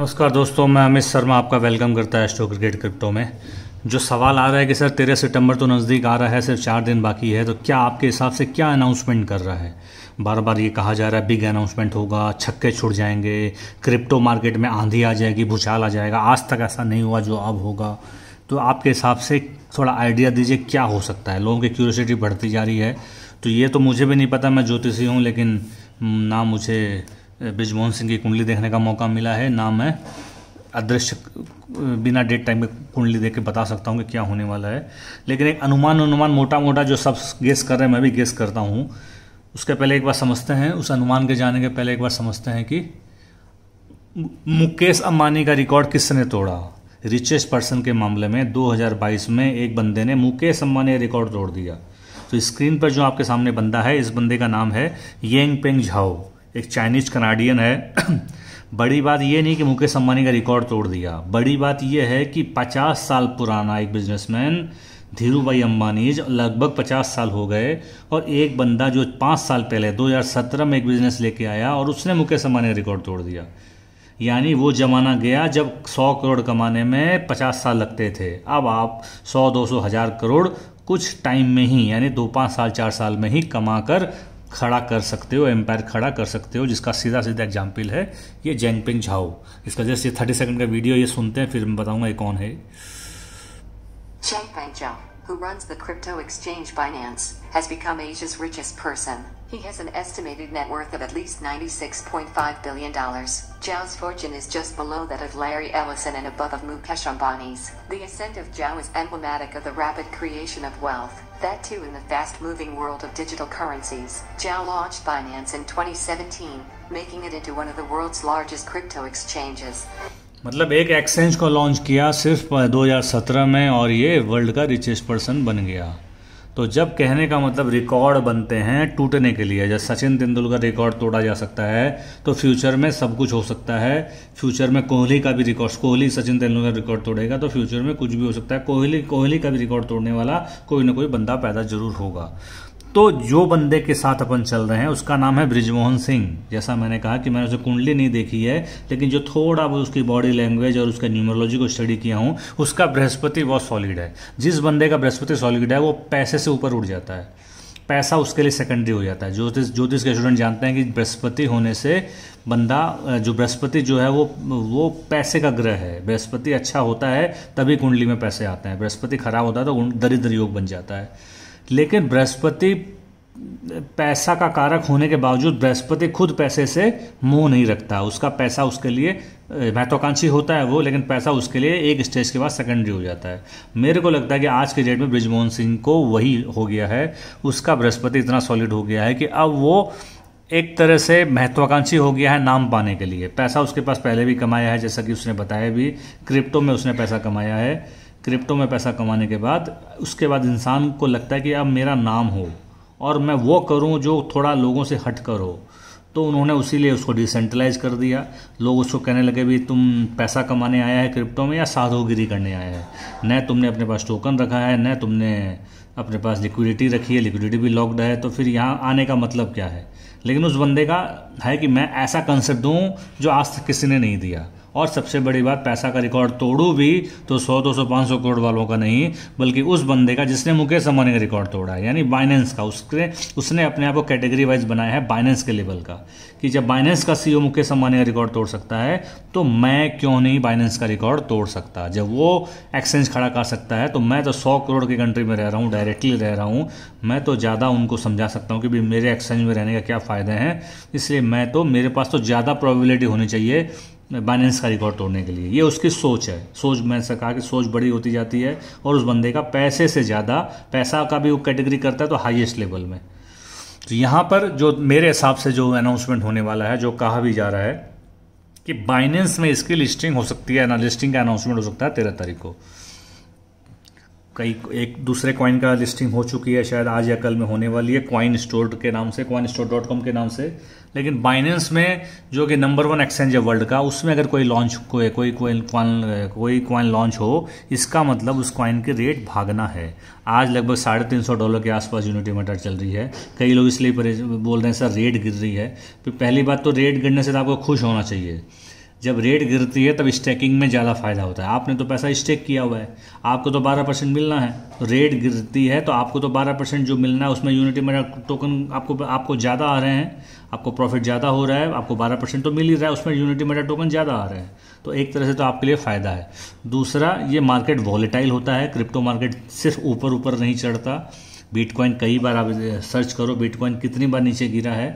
नमस्कार दोस्तों मैं अमित शर्मा आपका वेलकम करता है स्टो क्रिकेट क्रिप्टो में जो सवाल आ रहा है कि सर तेरह सितंबर तो नज़दीक आ रहा है सिर्फ चार दिन बाकी है तो क्या आपके हिसाब से क्या अनाउंसमेंट कर रहा है बार बार ये कहा जा रहा है बिग अनाउंसमेंट होगा छक्के छुट जाएंगे क्रिप्टो मार्केट में आंधी आ जाएगी भूचाल आ जाएगा आज तक ऐसा नहीं हुआ जो अब होगा तो आपके हिसाब से थोड़ा आइडिया दीजिए क्या हो सकता है लोगों की क्यूरसिटी बढ़ती जा रही है तो ये तो मुझे भी नहीं पता मैं ज्योतिषी हूँ लेकिन ना मुझे ब्रिजमोहन सिंह की कुंडली देखने का मौका मिला है ना मैं अदृश्य बिना डेट टाइम में कुंडली देख के बता सकता हूँ कि क्या होने वाला है लेकिन एक अनुमान अनुमान मोटा मोटा जो सब गेस कर रहे हैं मैं भी गेस करता हूँ उसके पहले एक बार समझते हैं उस अनुमान के जाने के पहले एक बार समझते हैं कि मुकेश अंबानी का रिकॉर्ड किसने तोड़ा रिचेस्ट पर्सन के मामले में 2022 में एक बंदे ने मुकेश अंबानी का रिकॉर्ड तोड़ दिया तो स्क्रीन पर जो आपके सामने बंदा है इस बंदे का नाम है येंग पेंग झाओ एक चाइनीज़ कनाडियन है बड़ी बात यह नहीं कि मुकेश अंबानी का रिकॉर्ड तोड़ दिया बड़ी बात यह है कि 50 साल पुराना एक बिजनेसमैन धीरू भाई अम्बानी लगभग 50 साल हो गए और एक बंदा जो पाँच साल पहले 2017 में एक बिजनेस लेके आया और उसने मुकेश अंबानी का रिकॉर्ड तोड़ दिया यानी वो ज़माना गया जब 100 करोड़ कमाने में 50 साल लगते थे अब आप 100 200 हज़ार करोड़ कुछ टाइम में ही यानी दो पाँच साल चार साल में ही कमा कर खड़ा कर सकते हो एम्पायर खड़ा कर सकते हो जिसका सीधा सीधा एग्जाम्पल है ये जेंगपिंग झाओ इसका जैसे थर्टी सेकंड का वीडियो ये सुनते हैं फिर मैं बताऊंगा ये कौन है who runs the crypto exchange Binance, has become Asia's richest person. He has an estimated net worth of at least $96.5 billion. Zhao's fortune is just below that of Larry Ellison and above of Mukesh Ambani's. The ascent of Zhao is emblematic of the rapid creation of wealth, that too in the fast-moving world of digital currencies. Zhao launched Binance in 2017, making it into one of the world's largest crypto exchanges. मतलब एक exchange को launch किया सिर्फ 2017 में और ये world का richest person बन गया तो जब कहने का मतलब रिकॉर्ड बनते हैं टूटने के लिए जब सचिन तेंदुलकर रिकॉर्ड तोड़ा जा सकता है तो फ्यूचर में सब कुछ हो सकता है फ्यूचर में कोहली का भी रिकॉर्ड कोहली सचिन तेंदुलकर रिकॉर्ड तोड़ेगा तो फ्यूचर में कुछ भी हो सकता है कोहली कोहली का भी रिकॉर्ड तोड़ने वाला कोई ना कोई बंदा पैदा जरूर होगा तो जो बंदे के साथ अपन चल रहे हैं उसका नाम है ब्रिजमोहन सिंह जैसा मैंने कहा कि मैंने उसे कुंडली नहीं देखी है लेकिन जो थोड़ा बहुत उसकी बॉडी लैंग्वेज और उसके न्यूमरोलॉजी को स्टडी किया हूँ उसका बृहस्पति बहुत सॉलिड है जिस बंदे का बृहस्पति सॉलिड है वो पैसे से ऊपर उठ जाता है पैसा उसके लिए सेकेंडरी हो जाता है ज्योतिष ज्योतिष के स्टूडेंट जानते हैं कि बृहस्पति होने से बंदा जो बृहस्पति जो है वो वो पैसे का ग्रह है बृहस्पति अच्छा होता है तभी कुंडली में पैसे आते हैं बृहस्पति खराब होता है तो दरिद्र योग बन जाता है लेकिन बृहस्पति पैसा का कारक होने के बावजूद बृहस्पति खुद पैसे से मुंह नहीं रखता उसका पैसा उसके लिए महत्वाकांक्षी होता है वो लेकिन पैसा उसके लिए एक स्टेज के बाद सेकेंडरी हो जाता है मेरे को लगता है कि आज के डेट में ब्रिजमोहन सिंह को वही हो गया है उसका बृहस्पति इतना सॉलिड हो गया है कि अब वो एक तरह से महत्वाकांक्षी हो गया है नाम पाने के लिए पैसा उसके पास पहले भी कमाया है जैसा कि उसने बताया भी क्रिप्टो में उसने पैसा कमाया है क्रिप्टो में पैसा कमाने के बाद उसके बाद इंसान को लगता है कि अब मेरा नाम हो और मैं वो करूं जो थोड़ा लोगों से हट कर हो तो उन्होंने उसी लिए उसको डिसेंट्रलाइज कर दिया लोग उसको कहने लगे भी तुम पैसा कमाने आया है क्रिप्टो में या साधोगिरी करने आया है न तुमने अपने पास टोकन रखा है न तुमने अपने पास लिक्विडिटी रखी है लिक्विडिटी भी लॉक्ड है तो फिर यहाँ आने का मतलब क्या है लेकिन उस बंदे का है कि मैं ऐसा कंसेप्ट दूँ जो आज तक किसी ने नहीं दिया और सबसे बड़ी बात पैसा का रिकॉर्ड तोड़ू भी तो 100 200 500 करोड़ वालों का नहीं बल्कि उस बंदे का जिसने मुकेश अंबानी का रिकॉर्ड तोड़ा है यानी बाइनेंस का उसके उसने अपने आप को कैटेगरी वाइज बनाया है बाइनेंस के लेवल का कि जब बाइनेंस का सीईओ e मुकेश अंबानी का रिकॉर्ड तोड़ सकता है तो मैं क्यों नहीं बाइनेंस का रिकॉर्ड तोड़ सकता जब वो एक्सचेंज खड़ा कर सकता है तो मैं तो सौ करोड़ की कंट्री में रह रहा हूँ डायरेक्टली रह रहा हूँ मैं तो ज़्यादा उनको समझा सकता हूँ कि भाई मेरे एक्सचेंज में रहने का क्या फ़ायदे हैं इसलिए मैं तो मेरे पास तो ज़्यादा प्रॉबिलिटी होनी चाहिए बाइनेंस का रिकॉर्ड तोड़ने के लिए ये उसकी सोच है सोच मैंने से कहा कि सोच बड़ी होती जाती है और उस बंदे का पैसे से ज़्यादा पैसा का भी वो कैटेगरी करता है तो हाईएस्ट लेवल में तो यहाँ पर जो मेरे हिसाब से जो अनाउंसमेंट होने वाला है जो कहा भी जा रहा है कि बाइनेंस में इसकी लिस्टिंग हो सकती है ना लिस्टिंग का अनाउंसमेंट हो सकता है तेरह तारीख को कई एक दूसरे कॉइन का लिस्टिंग हो चुकी है शायद आज या कल में होने वाली है कॉइन स्टोर के नाम से कॉइन स्टोर डॉट कॉम के नाम से लेकिन बाइनेंस में जो कि नंबर वन एक्सचेंज है वर्ल्ड का उसमें अगर कोई लॉन्च कोई कोई कोई कोई कॉइन लॉन्च हो इसका मतलब उस कॉइन के रेट भागना है आज लगभग साढ़े तीन सौ डॉलर के आसपास यूनिटी मटर चल रही है कई लोग इसलिए बोल रहे हैं सर रेट गिर रही है तो पहली बात तो रेट गिरने से तो आपको खुश होना चाहिए जब रेट गिरती है तब स्टेकिंग में ज़्यादा फ़ायदा होता है आपने तो पैसा स्टेक किया हुआ है आपको तो 12 परसेंट मिलना है रेट गिरती है तो आपको तो 12 परसेंट जो मिलना है उसमें यूनिटी मेरा टोकन आपको आपको ज़्यादा आ रहे हैं आपको प्रॉफिट ज़्यादा हो रहा है आपको 12 परसेंट तो मिल ही रहा है उसमें यूनिटी मेरा टोकन ज़्यादा आ रहे हैं तो एक तरह से तो आपके लिए फ़ायदा है दूसरा ये मार्केट वॉलेटाइल होता है क्रिप्टो मार्केट सिर्फ ऊपर ऊपर नहीं चढ़ता बिटकॉइन कई बार आप सर्च करो बिटकॉइन कितनी बार नीचे गिरा है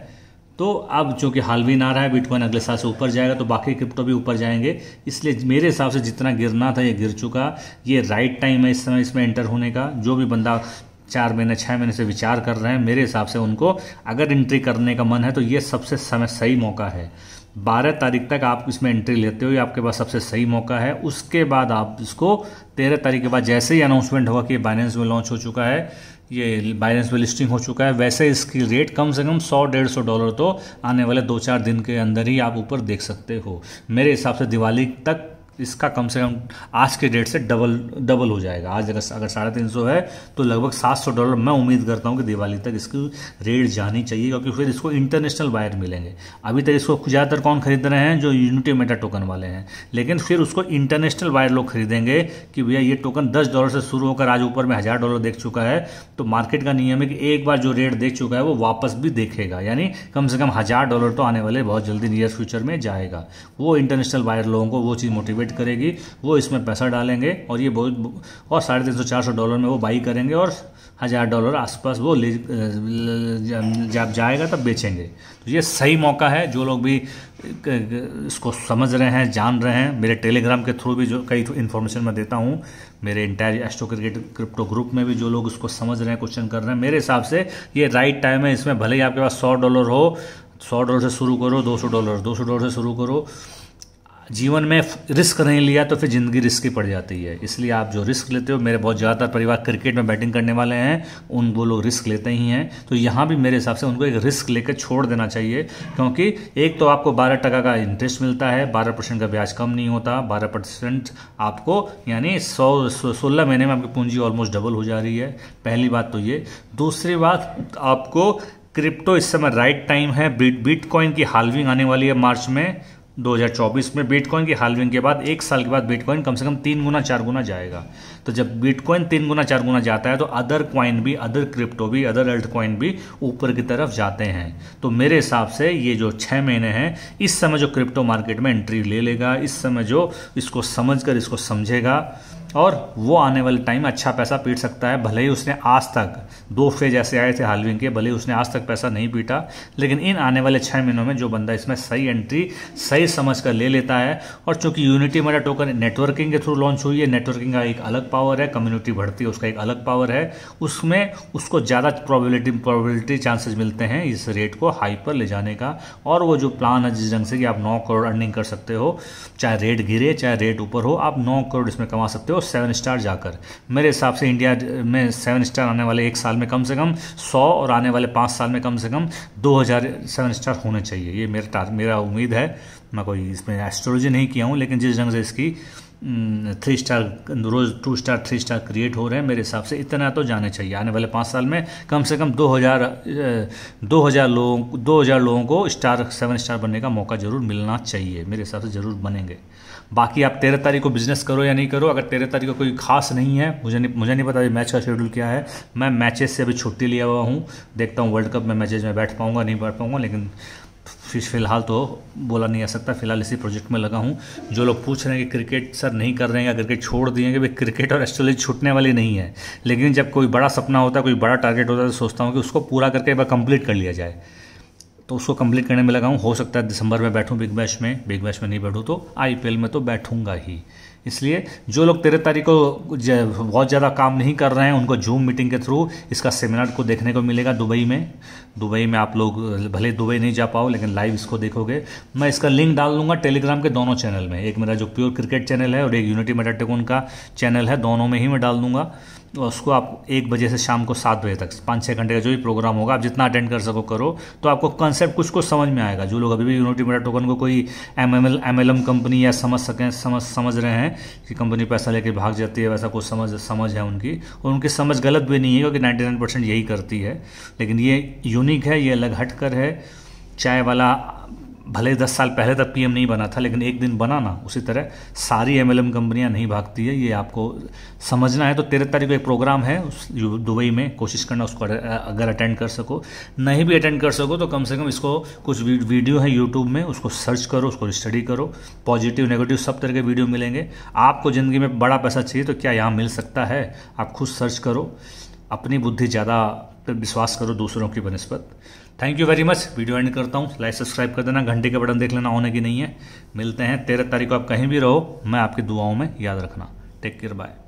तो अब हाल हालवीन आ रहा है बिटकॉइन अगले साल से ऊपर जाएगा तो बाकी क्रिप्टो भी ऊपर जाएंगे इसलिए मेरे हिसाब से जितना गिरना था ये गिर चुका ये राइट टाइम है इस समय इसमें एंटर होने का जो भी बंदा चार महीने छः महीने से विचार कर रहे हैं मेरे हिसाब से उनको अगर एंट्री करने का मन है तो ये सबसे समय सही मौका है बारह तारीख तक आप इसमें एंट्री लेते हो ये आपके पास सबसे सही मौका है उसके बाद आप इसको तेरह तारीख के बाद जैसे ही अनाउंसमेंट होगा कि बाइनेंस में लॉन्च हो चुका है ये बाइनेंस में लिस्टिंग हो चुका है वैसे इसकी रेट कम से कम सौ डेढ़ सौ डॉलर तो आने वाले दो चार दिन के अंदर ही आप ऊपर देख सकते हो मेरे हिसाब से दिवाली तक इसका कम से कम आज के डेट से डबल डबल हो जाएगा आज अगर अगर साढ़े तीन सौ है तो लगभग सात सौ डॉलर मैं उम्मीद करता हूँ कि दिवाली तक इसकी रेट जानी चाहिए क्योंकि फिर इसको इंटरनेशनल बायर मिलेंगे अभी तक इसको ज़्यादातर कौन खरीद रहे हैं जो यूनिटी मेटा टोकन वाले हैं लेकिन फिर उसको इंटरनेशनल बायर लोग खरीदेंगे कि भैया ये टोकन दस डॉलर से शुरू होकर आज ऊपर में हज़ार डॉलर देख चुका है तो मार्केट का नियम है कि एक बार जो रेट देख चुका है वो वापस भी देखेगा यानी कम से कम हज़ार डॉलर तो आने वाले बहुत जल्दी नियर फ्यूचर में जाएगा वो इंटरनेशनल बायर लोगों को वो चीज़ मोटिवेट बिट करेगी वो इसमें पैसा डालेंगे और ये बहुत और साढ़े तीन सौ चार सौ डॉलर में वो बाई करेंगे और हज़ार डॉलर आसपास वो ले जब जाएगा तब बेचेंगे तो ये सही मौका है जो लोग भी इसको समझ रहे हैं जान रहे हैं मेरे टेलीग्राम के थ्रू भी जो कई इन्फॉर्मेशन मैं देता हूँ मेरे entire astro cricket crypto group में भी जो लोग इसको समझ रहे हैं क्वेश्चन कर रहे हैं मेरे हिसाब से ये राइट टाइम है इसमें भले ही आपके पास सौ डॉलर हो सौ डॉलर से शुरू करो दो सौ डॉलर दो सौ डॉलर से शुरू करो जीवन में रिस्क नहीं लिया तो फिर ज़िंदगी रिस्की पड़ जाती है इसलिए आप जो रिस्क लेते हो मेरे बहुत ज़्यादातर परिवार क्रिकेट में बैटिंग करने वाले हैं उन वो लोग रिस्क लेते ही हैं तो यहाँ भी मेरे हिसाब से उनको एक रिस्क लेकर छोड़ देना चाहिए क्योंकि एक तो आपको बारह टका का इंटरेस्ट मिलता है बारह परसेंट का ब्याज कम नहीं होता बारह परसेंट आपको यानी सौ सोलह महीने में आपकी पूंजी ऑलमोस्ट डबल हो जा रही है पहली बात तो ये दूसरी बात आपको क्रिप्टो इस समय राइट टाइम है बीट बिटकॉइन की हालविंग आने वाली है मार्च में 2024 में बिटकॉइन की हालविंग के बाद एक साल के बाद बिटकॉइन कम से कम तीन गुना चार गुना जाएगा तो जब बिटकॉइन तीन गुना चार गुना जाता है तो अदर क्वाइन भी अदर क्रिप्टो भी अदर अल्ट क्वाइन भी ऊपर की तरफ जाते हैं तो मेरे हिसाब से ये जो छः महीने हैं इस समय जो क्रिप्टो मार्केट में एंट्री ले लेगा इस समय जो इसको समझ कर इसको समझेगा और वो आने वाले टाइम में अच्छा पैसा पीट सकता है भले ही उसने आज तक दो फेज ऐसे आए थे हालविंग के भले ही उसने आज तक पैसा नहीं पीटा लेकिन इन आने वाले छः महीनों में जो बंदा इसमें सही एंट्री सही समझ कर ले लेता है और चूंकि यूनिटी मेरा टोकन नेटवर्किंग के थ्रू लॉन्च हुई है नेटवर्किंग का एक अलग पावर है कम्युनिटी बढ़ती है उसका एक अलग पावर है उसमें उसको ज़्यादा प्रॉबिलिटी प्रॉबिलिटी चांसेज मिलते हैं इस रेट को हाई पर ले जाने का और वो जो प्लान है जिस ढंग से कि आप नौ करोड़ अर्निंग कर सकते हो चाहे रेट गिरे चाहे रेट ऊपर हो आप नौ करोड़ इसमें कमा सकते हो सेवन स्टार जाकर मेरे हिसाब से इंडिया में सेवन स्टार आने वाले एक साल में कम से कम सौ और आने वाले पाँच साल में कम से कम दो हज़ार सेवन स्टार होने चाहिए ये मेरा मेरा उम्मीद है मैं कोई इसमें एस्ट्रोलॉजी नहीं किया हूँ लेकिन जिस ढंग से इसकी थ्री स्टार रोज़ two star three star create हो रहे हैं मेरे हिसाब से इतना तो जाना चाहिए आने वाले पाँच साल में कम से कम दो हज़ार दो हज़ार लोगों दो हज़ार लोगों को स्टार सेवन स्टार बनने का मौका ज़रूर मिलना चाहिए मेरे हिसाब से ज़रूर बनेंगे बाकी आप तेरह तारीख को बिजनेस करो या नहीं करो अगर तेरह तारीख को कोई खास नहीं है मुझे नहीं मुझे नहीं पता मैच का शेड्यूल क्या है मैं मैचेस से अभी छुट्टी लिया हुआ हूँ देखता हूँ वर्ल्ड कप में मैचेज में बैठ पाऊँगा नहीं बैठ पाऊँगा लेकिन फिर फिलहाल तो बोला नहीं जा सकता फिलहाल इसी प्रोजेक्ट में लगा हूँ जो लोग पूछ रहे हैं कि क्रिकेट सर नहीं कर रहे हैं या क्रिकेट छोड़ दिए कि भाई क्रिकेट और एस्ट्रोलॉजी छूटने वाली नहीं है लेकिन जब कोई बड़ा सपना होता है कोई बड़ा टारगेट होता है तो सोचता हूँ कि उसको पूरा करके एक बार कंप्लीट कर लिया जाए तो उसको कंप्लीट करने में लगा हूँ हो सकता है दिसंबर में बैठूँ बिग बैश में बिग बैश में नहीं बैठूँ तो आई में तो बैठूंगा ही इसलिए जो लोग तेरह तारीख को बहुत ज़्यादा काम नहीं कर रहे हैं उनको जूम मीटिंग के थ्रू इसका सेमिनार को देखने को मिलेगा दुबई में दुबई में आप लोग भले दुबई नहीं जा पाओ लेकिन लाइव इसको देखोगे मैं इसका लिंक डाल दूंगा टेलीग्राम के दोनों चैनल में एक मेरा जो प्योर क्रिकेट चैनल है और एक यूनिटी मेटाटेकोन का चैनल है दोनों में ही मैं डाल दूंगा और तो उसको आप एक बजे से शाम को सात बजे तक पाँच छः घंटे का जो भी प्रोग्राम होगा आप जितना अटेंड कर सको करो तो आपको कंसेप्ट कुछ कुछ समझ में आएगा जो लोग अभी भी यूनिटी मेटा टोकन को कोई M M L M L M company या समझ सकें समझ समझ रहे हैं कि कंपनी पैसा लेके भाग जाती है वैसा कुछ समझ समझ है उनकी और उनकी समझ गलत भी नहीं है क्योंकि 99 परसेंट यही करती है लेकिन ये यूनिक है ये अलग हट कर है चाय वाला भले दस साल पहले तक पीएम नहीं बना था लेकिन एक दिन बना ना उसी तरह सारी एमएलएम कंपनियां नहीं भागती है ये आपको समझना है तो तेरह तारीख को एक प्रोग्राम है उस दुबई में कोशिश करना उसको अगर अटेंड कर सको नहीं भी अटेंड कर सको तो कम से कम इसको कुछ वीडियो है यूट्यूब में उसको सर्च करो उसको स्टडी करो पॉजिटिव नेगेटिव सब तरह के वीडियो मिलेंगे आपको ज़िंदगी में बड़ा पैसा चाहिए तो क्या यहाँ मिल सकता है आप खुद सर्च करो अपनी बुद्धि ज़्यादा विश्वास करो दूसरों की बनस्पत thank you very much video end करता हूँ लाइक सब्सक्राइब कर देना घंटे के बटन देख लेना होने की नहीं है मिलते हैं तेरह तारीख को आप कहीं भी रहो मैं आपकी दुआओं में याद रखना टेक केयर बाय